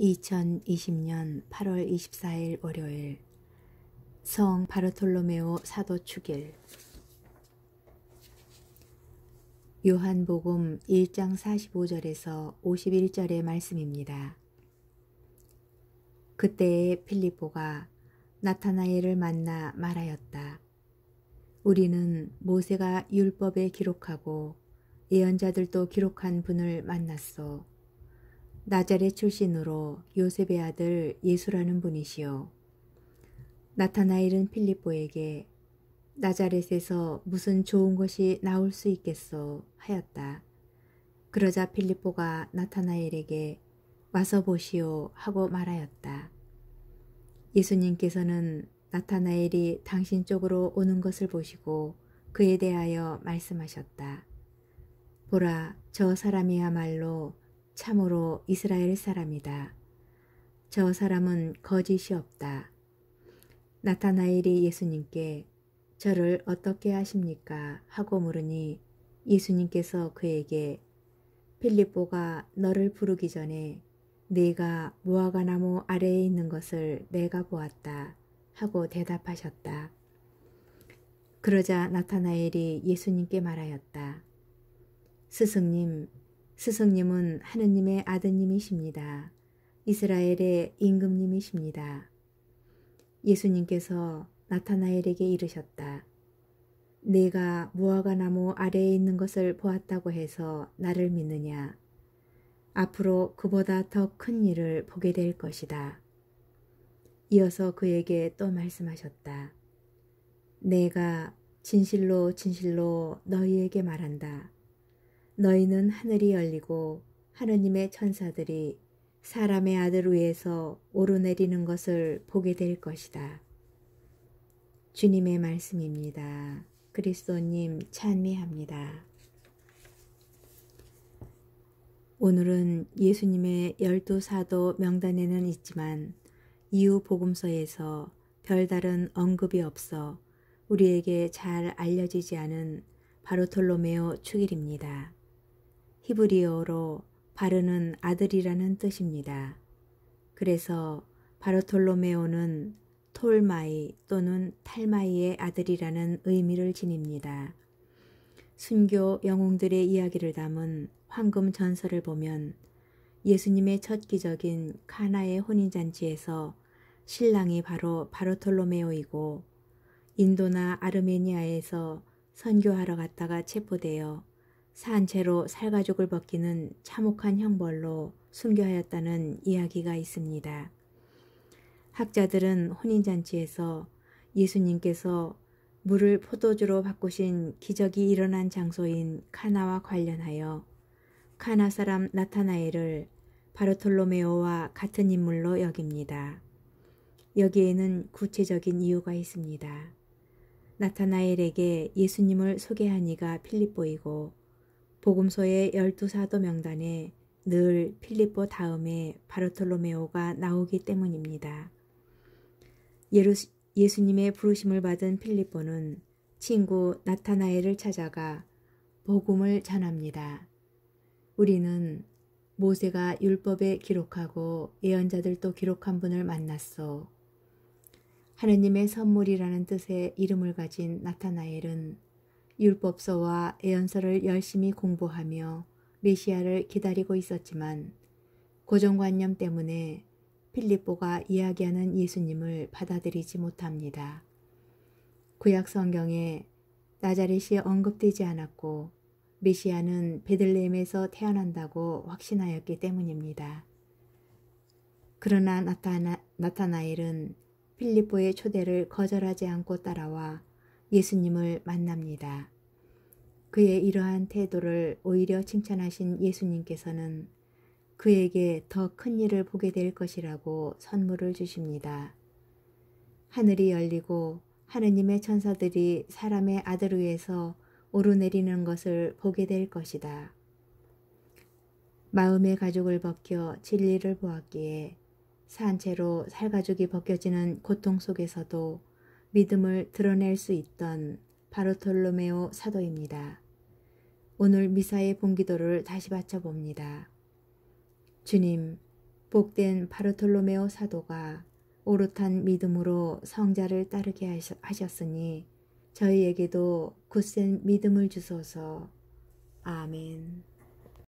2020년 8월 24일 월요일 성 바르톨로메오 사도 축일 요한복음 1장 45절에서 51절의 말씀입니다. 그때에 필리포가 나타나엘을 만나 말하였다. 우리는 모세가 율법에 기록하고 예언자들도 기록한 분을 만났소. 나자렛 출신으로 요셉의 아들 예수라는 분이시오 나타나일은 필리포에게 나자렛에서 무슨 좋은 것이 나올 수 있겠소 하였다. 그러자 필리포가나타나일에게 와서 보시오 하고 말하였다. 예수님께서는 나타나엘이 당신 쪽으로 오는 것을 보시고 그에 대하여 말씀하셨다. 보라, 저 사람이야말로 참으로 이스라엘 사람이다. 저 사람은 거짓이 없다. 나타나엘이 예수님께 저를 어떻게 하십니까? 하고 물으니 예수님께서 그에게 필리보가 너를 부르기 전에 네가 무화과나무 아래에 있는 것을 내가 보았다 하고 대답하셨다. 그러자 나타나엘이 예수님께 말하였다. 스승님, 스승님은 하느님의 아드님이십니다. 이스라엘의 임금님이십니다. 예수님께서 나타나엘에게 이르셨다. 내가 무화과 나무 아래에 있는 것을 보았다고 해서 나를 믿느냐. 앞으로 그보다 더 큰 일을 보게 될 것이다. 이어서 그에게 또 말씀하셨다. 내가 진실로 진실로 너희에게 말한다. 너희는 하늘이 열리고 하느님의 천사들이 사람의 아들 위에서 오르내리는 것을 보게 될 것이다. 주님의 말씀입니다. 그리스도님 찬미합니다. 오늘은 예수님의 열두 사도 명단에는 있지만 이후 복음서에서 별다른 언급이 없어 우리에게 잘 알려지지 않은 바로톨로메오 축일입니다. 히브리어로 바르는 아들이라는 뜻입니다. 그래서 바르톨로메오는 톨마이 또는 탈마이의 아들이라는 의미를 지닙니다. 순교 영웅들의 이야기를 담은 황금 전설을 보면 예수님의 첫 기적인 카나의 혼인잔치에서 신랑이 바로 바르톨로메오이고 인도나 아르메니아에서 선교하러 갔다가 체포되어 산 채로 살가죽을 벗기는 참혹한 형벌로 순교하였다는 이야기가 있습니다. 학자들은 혼인잔치에서 예수님께서 물을 포도주로 바꾸신 기적이 일어난 장소인 카나와 관련하여 카나 사람 나타나엘을 바르톨로메오와 같은 인물로 여깁니다. 여기에는 구체적인 이유가 있습니다. 나타나엘에게 예수님을 소개한 이가 필립보이고 복음서의 열두 사도 명단에 늘필리보 다음에 바르톨로메오가 나오기 때문입니다. 예루시, 예수님의 부르심을 받은 필리보는 친구 나타나엘을 찾아가 복음을 전합니다. 우리는 모세가 율법에 기록하고 예언자들도 기록한 분을 만났소. 하느님의 선물이라는 뜻의 이름을 가진 나타나엘은 율법서와 예언서를 열심히 공부하며 메시아를 기다리고 있었지만 고정관념 때문에 필립보가 이야기하는 예수님을 받아들이지 못합니다. 구약 성경에 나자렛이 언급되지 않았고 메시아는 베들레헴에서 태어난다고 확신하였기 때문입니다. 그러나 나타나, 나타나엘은 필립보의 초대를 거절하지 않고 따라와 예수님을 만납니다. 그의 이러한 태도를 오히려 칭찬하신 예수님께서는 그에게 더 큰 일을 보게 될 것이라고 선물을 주십니다. 하늘이 열리고 하느님의 천사들이 사람의 아들 위에서 오르내리는 것을 보게 될 것이다. 마음의 가죽을 벗겨 진리를 보았기에 산채로 살가죽이 벗겨지는 고통 속에서도 믿음을 드러낼 수 있던 바르톨로메오 사도입니다. 오늘 미사의 봉기도를 다시 바쳐봅니다. 주님, 복된 바르톨로메오 사도가 오롯한 믿음으로 성자를 따르게 하셨으니 저희에게도 굳센 믿음을 주소서. 아멘.